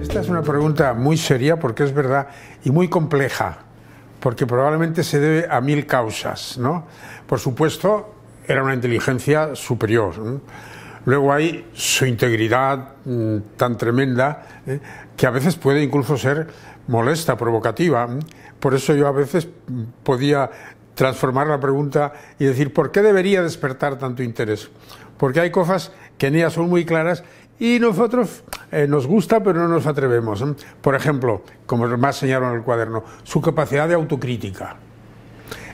Esta es una pregunta muy seria porque es verdad y muy compleja, porque probablemente se debe a mil causas, ¿no? Por supuesto, era una inteligencia superior. Luego hay su integridad mm, tan tremenda ¿eh? que a veces puede incluso ser molesta, provocativa. ¿eh? Por eso yo a veces mm, podía transformar la pregunta y decir, ¿por qué debería despertar tanto interés? Porque hay cosas que en ella son muy claras y nosotros eh, nos gusta pero no nos atrevemos. Por ejemplo, como más señalaron en el cuaderno, su capacidad de autocrítica.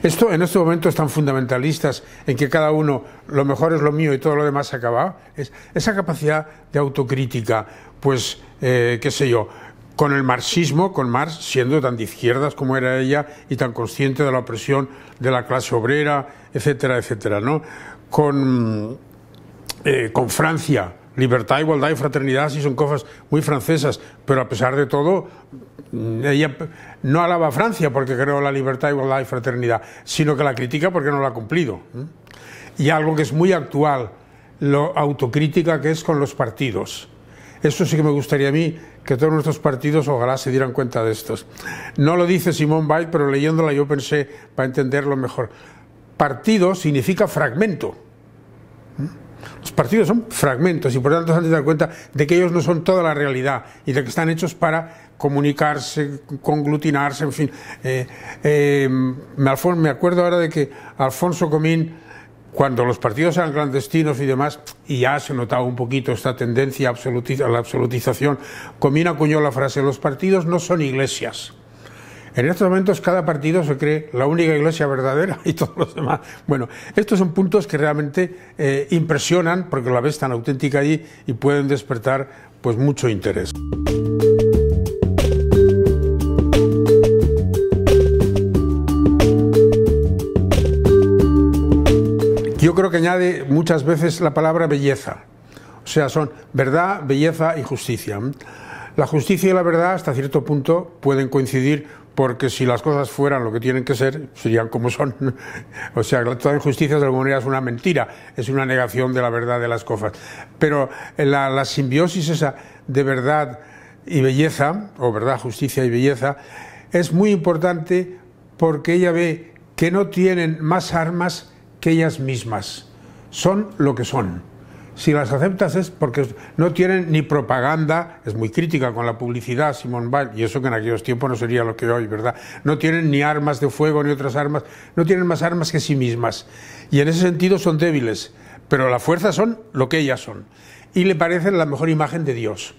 Esto en estos momentos tan fundamentalistas en que cada uno lo mejor es lo mío y todo lo demás se acaba, es, esa capacidad de autocrítica, pues eh, qué sé yo, con el marxismo, con Marx siendo tan de izquierdas como era ella y tan consciente de la opresión de la clase obrera, etcétera, etcétera, ¿no? Con, eh, con Francia, Libertad, igualdad y fraternidad sí son cosas muy francesas, pero a pesar de todo, mm, ella no alaba a Francia porque creó la libertad, igualdad y fraternidad, sino que la critica porque no la ha cumplido. Y algo que es muy actual, lo autocrítica que es con los partidos. Eso sí que me gustaría a mí que todos nuestros partidos ojalá se dieran cuenta de estos. No lo dice Simón Weil, pero leyéndola yo pensé para entenderlo mejor. Partido significa fragmento. Los partidos son fragmentos y por tanto se han de dar cuenta de que ellos no son toda la realidad y de que están hechos para comunicarse, conglutinarse, en fin. Eh, eh, me acuerdo ahora de que Alfonso Comín, cuando los partidos eran clandestinos y demás, y ya se notaba un poquito esta tendencia a la absolutización, Comín acuñó la frase, los partidos no son iglesias. En estos momentos cada partido se cree la única iglesia verdadera y todos los demás. Bueno, estos son puntos que realmente eh, impresionan porque la ves tan auténtica allí y pueden despertar pues mucho interés. Yo creo que añade muchas veces la palabra belleza. O sea, son verdad, belleza y justicia. La justicia y la verdad hasta cierto punto pueden coincidir porque si las cosas fueran lo que tienen que ser, serían como son. o sea, toda justicia de alguna manera es una mentira, es una negación de la verdad de las cosas. Pero eh, la, la simbiosis esa de verdad y belleza, o verdad, justicia y belleza, es muy importante porque ella ve que no tienen más armas que ellas mismas. Son lo que son si las aceptas es porque no tienen ni propaganda, es muy crítica con la publicidad Simón Ball, y eso que en aquellos tiempos no sería lo que hoy, ¿verdad? No tienen ni armas de fuego ni otras armas, no tienen más armas que sí mismas. Y en ese sentido son débiles, pero la fuerza son lo que ellas son. Y le parecen la mejor imagen de Dios.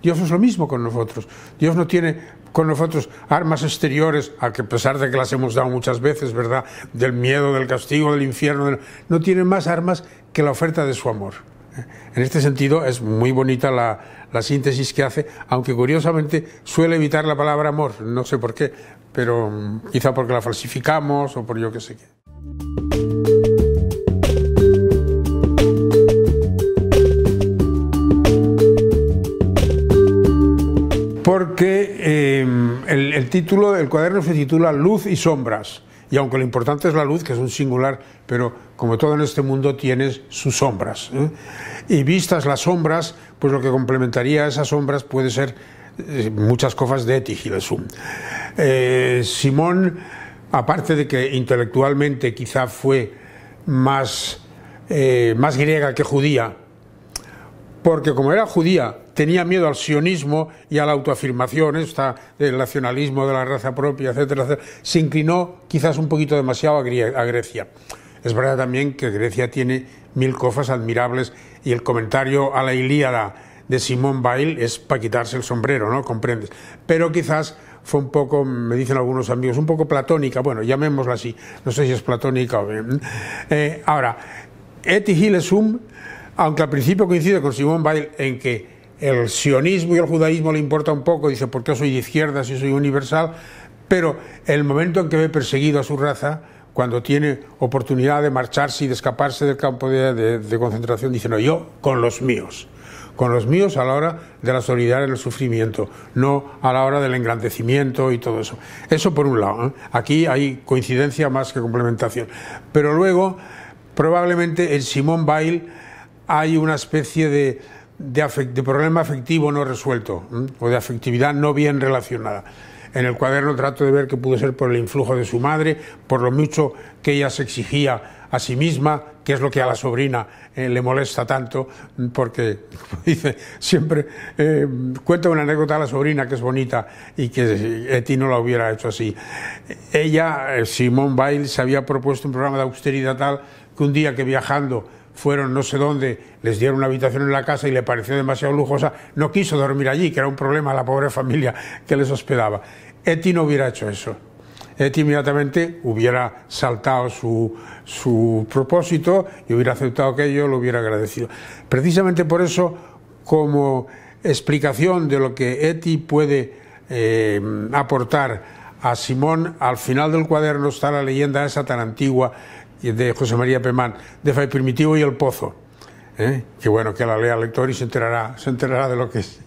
Dios es lo mismo con nosotros. Dios no tiene con nosotros armas exteriores, a que pesar de que las hemos dado muchas veces, ¿verdad? Del miedo, del castigo, del infierno, no tiene más armas que la oferta de su amor. En este sentido es muy bonita la, la, síntesis que hace, aunque curiosamente suele evitar la palabra amor, no sé por qué, pero mm, quizá porque la falsificamos o por yo qué sé qué. Porque em, el, el título del cuaderno se titula Luz y Sombras y aunque lo importante es la luz, que es un singular, pero como todo en este mundo tienes sus sombras. ¿eh? Y vistas las sombras, pues lo que complementaría a esas sombras puede ser eh, muchas cofas de Eti eh, Simón, aparte de que intelectualmente quizá fue más, más griega que judía, porque como era judía, tenía miedo al sionismo y a la autoafirmación, esta, ¿eh? del nacionalismo de la raza propia, etcétera, se inclinó quizás un poquito demasiado a Grecia. Es verdad también que Grecia tiene mil cofas admirables y el comentario a la Ilíada de Simón Bail es para quitarse el sombrero, ¿no? Comprendes. Pero quizás fue un poco, me dicen algunos amigos, un poco platónica, bueno, llamémosla así, no sé si es platónica o bien. ¿eh? Eh, ahora, Eti hilesum aunque al principio coincide con Simón Bail en que el sionismo y el judaísmo le importa un poco, dice, porque qué soy de izquierda si soy universal? Pero el momento en que ve perseguido a su raza, cuando tiene oportunidad de marcharse y de escaparse del campo de, concentración, dice, no, yo con los míos, con los míos a la hora de la solidaridad y el sufrimiento, no a la hora del engrandecimiento y todo eso. Eso por un lado, ¿eh? aquí hay coincidencia más que complementación. Pero luego, probablemente en Simón Bail hay una especie de, problema afectivo no resuelto o de afectividad no bien relacionada. En el cuaderno trato de ver que pudo ser por el influjo de su madre, por lo mucho que ella se exigía a sí misma, que es lo que a la sobrina eh, le molesta tanto, porque dice siempre eh, cuenta una anécdota a la sobrina que es bonita y que eh, Eti no la hubiera hecho así. Ella, Simone Bail, se había propuesto un programa de austeridad tal que un día que viajando fueron no sé dónde, les dieron una habitación en la casa y le pareció demasiado lujosa, no quiso dormir allí, que era un problema a la pobre familia que les hospedaba. Eti no hubiera hecho eso. Eti inmediatamente hubiera saltado su, su propósito y hubiera aceptado aquello, lo hubiera agradecido. Precisamente por eso, como explicación de lo que Eti puede eh, aportar a Simón, al final del cuaderno está la leyenda esa tan antigua de José María Pemán, de Fai Primitivo y El Pozo. ¿eh? Que bueno, que la lea el lector y se enterará, se enterará de lo que es.